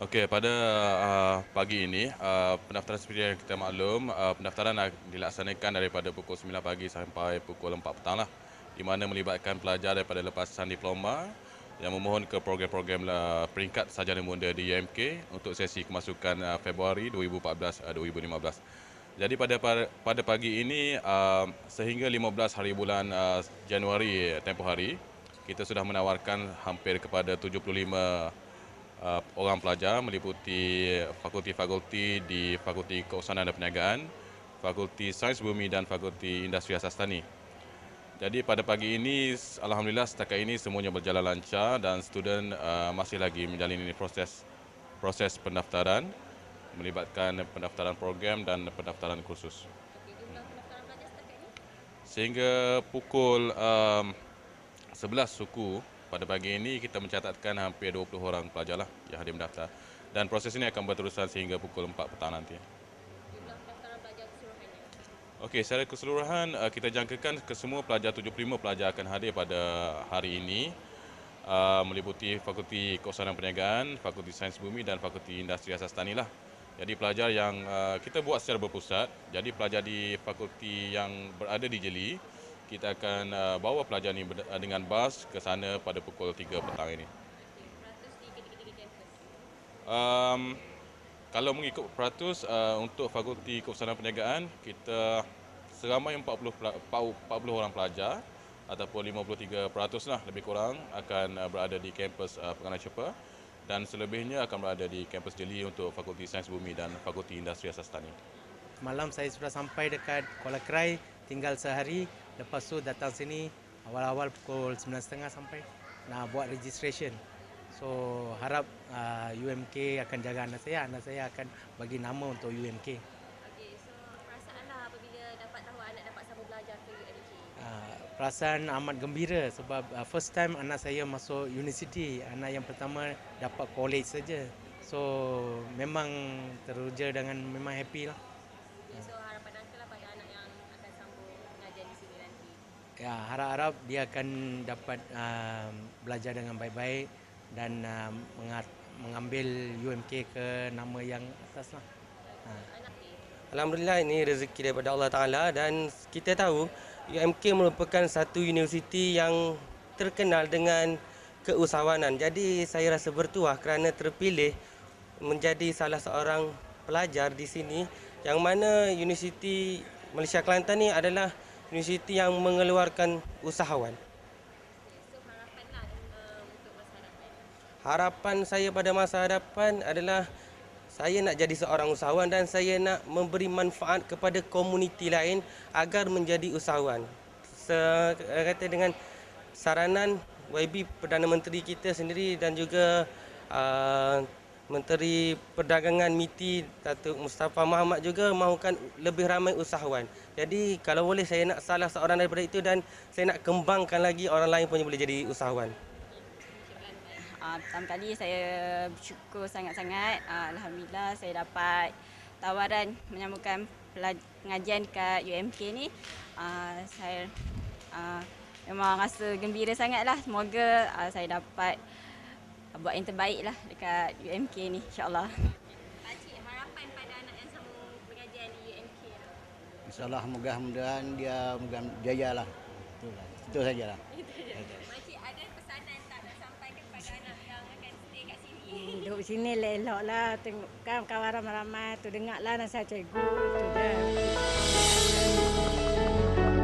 Okey, pada uh, pagi ini uh, pendaftaran seperti yang kita maklum, uh, pendaftaran dilaksanakan daripada pukul 9 pagi sampai pukul 4 petang lah. Di mana melibatkan pelajar daripada lepasan diploma yang memohon ke program-program uh, peringkat sarjana muda di UMK untuk sesi kemasukan uh, Februari 2014-2015. Uh, Jadi pada pada pagi ini uh, sehingga 15 hari bulan uh, Januari tempoh hari, kita sudah menawarkan hampir kepada 75 uh, uh, orang pelajar meliputi fakulti-fakulti di Fakulti Keusahawanan dan Perniagaan, Fakulti Sains Bumi dan Fakulti Industri Asas Tani. Jadi pada pagi ini, Alhamdulillah setakat ini semuanya berjalan lancar dan student uh, masih lagi menjalani proses proses pendaftaran melibatkan pendaftaran program dan pendaftaran kursus. Sehingga pukul um, ah, 11 suku pada pagi ini kita mencatatkan hampir 20 orang pelajar lah yang hadir mendaftar dan proses ini akan berterusan sehingga pukul 4 petang nanti. Okey, secara keseluruhan eh, kita jangkakan ke semua pelajar 75 pelajar akan hadir pada hari ini eh, meliputi Fakulti Kawasan dan Perniagaan, Fakulti Sains Bumi dan Fakulti Industri Asas Tani lah. Jadi pelajar yang eh, kita buat secara berpusat, jadi pelajar di fakulti yang berada di Jeli kita akan uh, bawa pelajar ini uh, dengan bas ke sana pada pukul 3 petang ini. Um, kalau mengikut peratus uh, untuk Fakulti Keputusanan Perniagaan, kita seramai 40, 40 orang pelajar ataupun 53 peratus lah, lebih kurang akan uh, berada di kampus uh, Pekanan Cepa dan selebihnya akan berada di kampus Jeli untuk Fakulti Sains Bumi dan Fakulti Industri Asas Tani. Malam saya sudah sampai dekat Kuala Krai tinggal sehari. Lepas tu datang sini awal-awal pukul 9.30 sampai nak buat registration. So harap uh, ah, UMK akan jaga anak saya. Anak saya akan bagi nama untuk UMK. Okay, so perasaanlah lah apabila dapat tahu anak dapat sama belajar ke UMK? Uh, ah, perasaan amat gembira sebab uh, first time anak saya masuk university, Anak yang pertama dapat college saja. So memang teruja dengan memang happy lah. Okay, so, ya, harap-harap dia akan dapat uh, belajar dengan baik-baik dan uh, mengambil UMK ke nama yang atas lah. Ha. Alhamdulillah ini rezeki daripada Allah Ta'ala dan kita tahu UMK merupakan satu universiti yang terkenal dengan keusahawanan. Jadi saya rasa bertuah kerana terpilih menjadi salah seorang pelajar di sini yang mana Universiti Malaysia Kelantan ni adalah universiti yang mengeluarkan usahawan. Harapan saya pada masa hadapan adalah saya nak jadi seorang usahawan dan saya nak memberi manfaat kepada komuniti lain agar menjadi usahawan. Eh, kata dengan saranan YB Perdana Menteri kita sendiri dan juga uh, Menteri Perdagangan MITI Datuk Mustafa Muhammad juga mahukan lebih ramai usahawan. Jadi kalau boleh saya nak salah seorang daripada itu dan saya nak kembangkan lagi orang lain pun boleh jadi usahawan. Uh, ah, pertama kali saya bersyukur sangat-sangat. Uh, Alhamdulillah saya dapat tawaran menyambungkan pengajian dekat UMK ni. Uh, saya uh, memang rasa gembira sangatlah. Semoga uh, saya dapat buat yang terbaik lah dekat UMK ni insyaAllah. Pakcik, harapan pada anak yang sama pengajian di UMK lah. InsyaAllah mudah-mudahan dia mudah jaya lah. Itulah. Itu sahaja lah. Pakcik, ada pesanan tak nak sampaikan kepada anak yang akan stay kat sini? Hmm, duduk sini lelok lah. Tengok kan kawan ramai-ramai tu. Dengar lah nasihat cikgu. Itu dah.